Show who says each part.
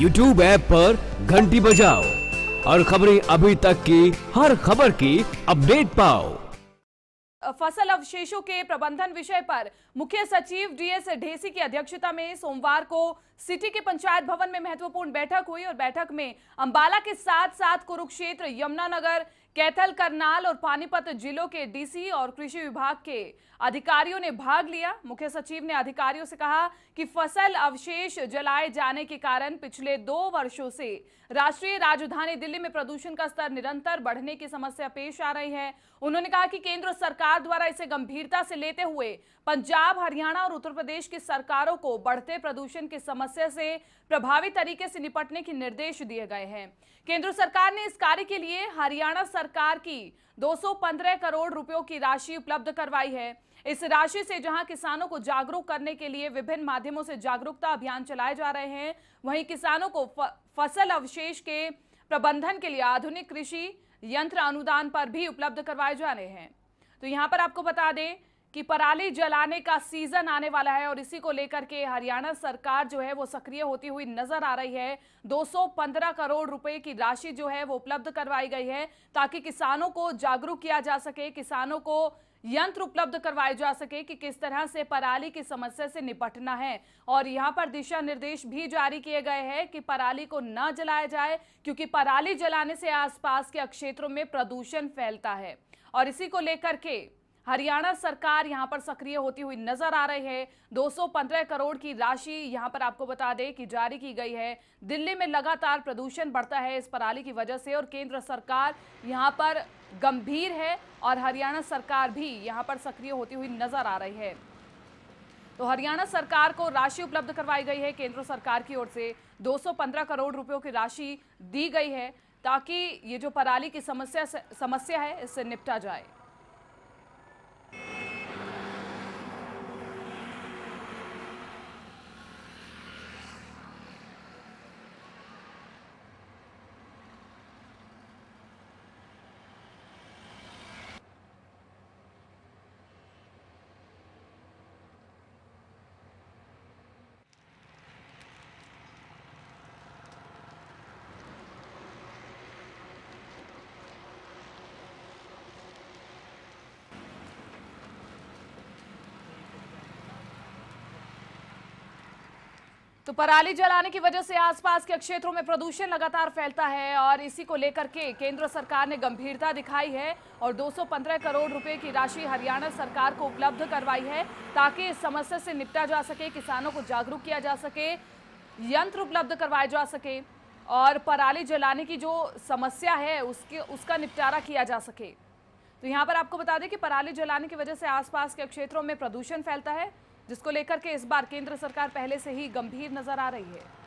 Speaker 1: YouTube app पर घंटी बजाओ और खबरें अभी तक की हर खबर की अपडेट पाओ फसल अवशेषों के प्रबंधन विषय पर मुख्य सचिव डीएस ढेसी की अध्यक्षता में सोमवार को सिटी के पंचायत भवन में महत्वपूर्ण बैठक हुई और बैठक में अंबाला के साथ साथ कुरुक्षेत्र यमुनानगर कैथल करनाल और पानीपत जिलों के डीसी और कृषि विभाग के अधिकारियों ने भाग लिया मुख्य सचिव ने अधिकारियों से कहा कि फसल अवशेष जलाए जाने के कारण पिछले दो वर्षों से राष्ट्रीय राजधानी दिल्ली में प्रदूषण का स्तर निरंतर बढ़ने की समस्या पेश आ रही है उन्होंने कहा कि केंद्र सरकार द्वारा इसे गंभीरता से लेते हुए पंजाब हरियाणा और उत्तर प्रदेश की सरकारों को बढ़ते प्रदूषण की समस्या से प्रभावी तरीके से निपटने के निर्देश दिए गए हैं केंद्र सरकार ने इस कार्य के लिए हरियाणा सरकार की 215 करोड़ रुपयों की राशि उपलब्ध करवाई है इस राशि से जहां किसानों को जागरूक करने के लिए विभिन्न माध्यमों से जागरूकता अभियान चलाए जा रहे हैं वहीं किसानों को फसल अवशेष के प्रबंधन के लिए आधुनिक कृषि यंत्र अनुदान पर भी उपलब्ध करवाए जा रहे हैं तो यहाँ पर आपको बता दें कि पराली जलाने का सीजन आने वाला है और इसी को लेकर के हरियाणा सरकार जो है वो सक्रिय होती हुई नजर आ रही है 215 करोड़ रुपए की राशि जो है वो उपलब्ध करवाई गई है ताकि किसानों को जागरूक किया जा सके किसानों को यंत्र उपलब्ध करवाए जा सके कि किस तरह से पराली की समस्या से निपटना है और यहाँ पर दिशा निर्देश भी जारी किए गए हैं कि पराली को न जलाया जाए क्योंकि पराली जलाने से आसपास के क्षेत्रों में प्रदूषण फैलता है और इसी को लेकर के हरियाणा सरकार यहां पर सक्रिय होती हुई नजर आ रही है 215 करोड़ की राशि यहां पर आपको बता दें कि जारी की गई है दिल्ली में लगातार प्रदूषण बढ़ता है इस पराली की वजह से और केंद्र सरकार यहां पर गंभीर है और हरियाणा सरकार भी यहां पर सक्रिय होती हुई नजर आ रही है तो हरियाणा सरकार को राशि उपलब्ध करवाई गई है केंद्र सरकार की ओर से दो करोड़ रुपयों की राशि दी गई है ताकि ये जो पराली की समस्या समस्या है इससे निपटा जाए तो पराली जलाने की वजह से आसपास के क्षेत्रों में प्रदूषण लगातार फैलता है और इसी को लेकर के केंद्र सरकार ने गंभीरता दिखाई है और 215 करोड़ रुपए की राशि हरियाणा सरकार को उपलब्ध करवाई है ताकि इस समस्या से निपटा जा सके किसानों को जागरूक किया जा सके यंत्र उपलब्ध करवाए जा सके और पराली जलाने की जो समस्या है उसके उसका निपटारा किया जा सके तो यहाँ पर आपको बता दें कि पराली जलाने की वजह से आसपास के क्षेत्रों में प्रदूषण फैलता है जिसको लेकर के इस बार केंद्र सरकार पहले से ही गंभीर नजर आ रही है